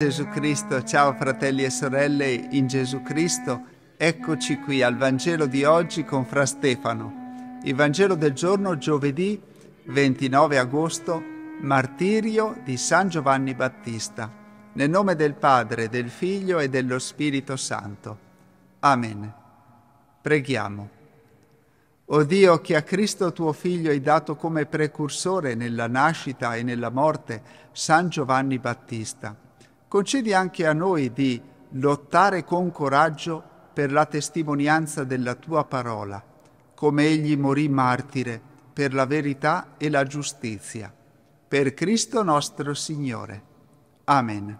Gesù Cristo, ciao fratelli e sorelle in Gesù Cristo, eccoci qui al Vangelo di oggi con Fra Stefano. Il Vangelo del giorno giovedì 29 agosto, martirio di San Giovanni Battista. Nel nome del Padre, del Figlio e dello Spirito Santo. Amen. Preghiamo. O Dio che a Cristo tuo Figlio hai dato come precursore nella nascita e nella morte San Giovanni Battista concedi anche a noi di lottare con coraggio per la testimonianza della tua parola, come egli morì martire per la verità e la giustizia. Per Cristo nostro Signore. Amen.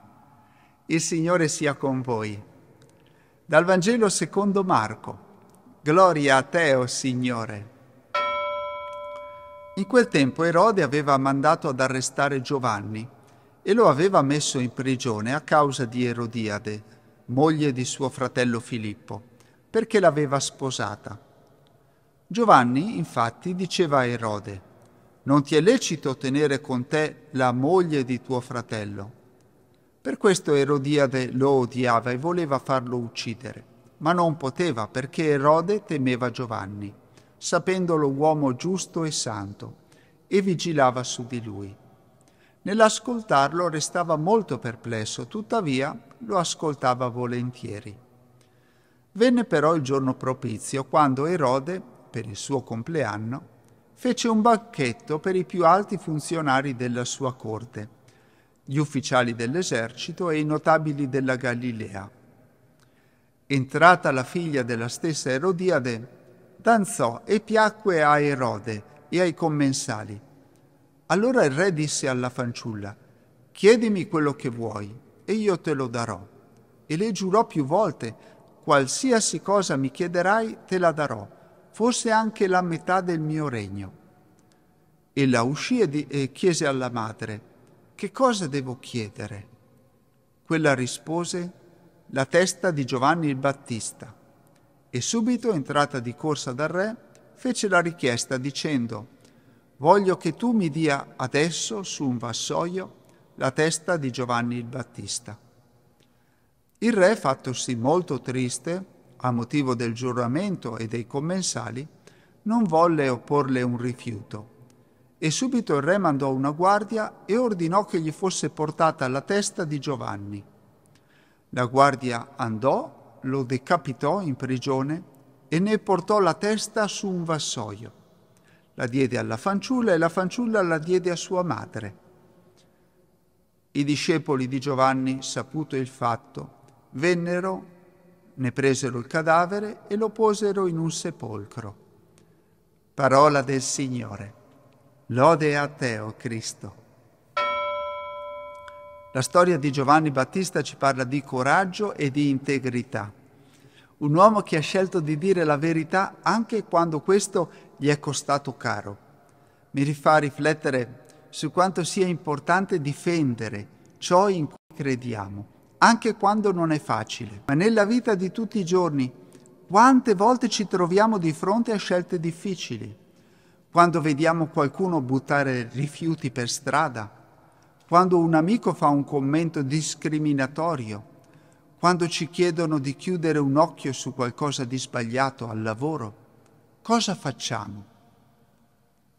Il Signore sia con voi. Dal Vangelo secondo Marco. Gloria a te, o oh Signore. In quel tempo Erode aveva mandato ad arrestare Giovanni e lo aveva messo in prigione a causa di Erodiade, moglie di suo fratello Filippo, perché l'aveva sposata. Giovanni, infatti, diceva a Erode, Non ti è lecito tenere con te la moglie di tuo fratello. Per questo Erodiade lo odiava e voleva farlo uccidere, ma non poteva perché Erode temeva Giovanni, sapendolo uomo giusto e santo, e vigilava su di lui. Nell'ascoltarlo restava molto perplesso, tuttavia lo ascoltava volentieri. Venne però il giorno propizio quando Erode, per il suo compleanno, fece un banchetto per i più alti funzionari della sua corte, gli ufficiali dell'esercito e i notabili della Galilea. Entrata la figlia della stessa Erodiade, danzò e piacque a Erode e ai commensali allora il re disse alla fanciulla, chiedimi quello che vuoi e io te lo darò. E le giurò più volte, qualsiasi cosa mi chiederai te la darò, fosse anche la metà del mio regno. Ella uscì e, di- e chiese alla madre, che cosa devo chiedere? Quella rispose, la testa di Giovanni il Battista. E subito, entrata di corsa dal re, fece la richiesta dicendo, voglio che tu mi dia adesso su un vassoio la testa di Giovanni il Battista. Il re, fattosi molto triste, a motivo del giuramento e dei commensali, non volle opporle un rifiuto. E subito il re mandò una guardia e ordinò che gli fosse portata la testa di Giovanni. La guardia andò, lo decapitò in prigione e ne portò la testa su un vassoio. La diede alla fanciulla e la fanciulla la diede a sua madre. I discepoli di Giovanni, saputo il fatto, vennero, ne presero il cadavere e lo posero in un sepolcro. Parola del Signore. Lode a te, o oh Cristo. La storia di Giovanni Battista ci parla di coraggio e di integrità. Un uomo che ha scelto di dire la verità anche quando questo gli è costato caro. Mi rifà riflettere su quanto sia importante difendere ciò in cui crediamo, anche quando non è facile. Ma nella vita di tutti i giorni, quante volte ci troviamo di fronte a scelte difficili? Quando vediamo qualcuno buttare rifiuti per strada? Quando un amico fa un commento discriminatorio? Quando ci chiedono di chiudere un occhio su qualcosa di sbagliato al lavoro? cosa facciamo?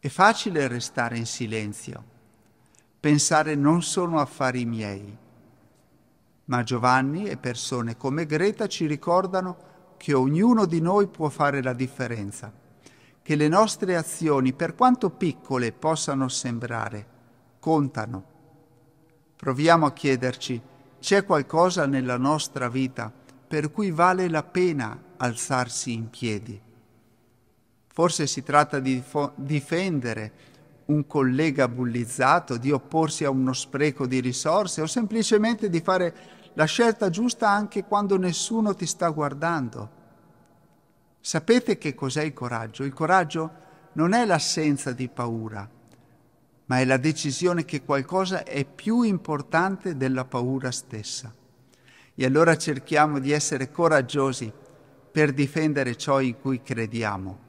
È facile restare in silenzio, pensare non sono affari miei, ma Giovanni e persone come Greta ci ricordano che ognuno di noi può fare la differenza, che le nostre azioni, per quanto piccole possano sembrare, contano. Proviamo a chiederci, c'è qualcosa nella nostra vita per cui vale la pena alzarsi in piedi? Forse si tratta di difendere un collega bullizzato, di opporsi a uno spreco di risorse o semplicemente di fare la scelta giusta anche quando nessuno ti sta guardando. Sapete che cos'è il coraggio? Il coraggio non è l'assenza di paura, ma è la decisione che qualcosa è più importante della paura stessa. E allora cerchiamo di essere coraggiosi per difendere ciò in cui crediamo.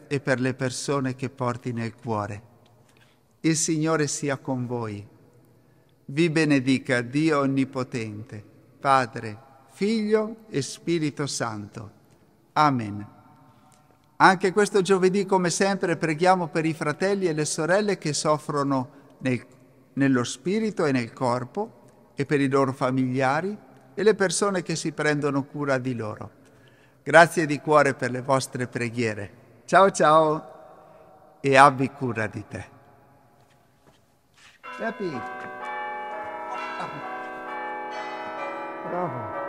e per le persone che porti nel cuore. Il Signore sia con voi. Vi benedica Dio Onnipotente, Padre, Figlio e Spirito Santo. Amen. Anche questo giovedì, come sempre, preghiamo per i fratelli e le sorelle che soffrono nel, nello spirito e nel corpo e per i loro familiari e le persone che si prendono cura di loro. Grazie di cuore per le vostre preghiere. Ciao ciao e abbi cura di te. Happy. Bravo.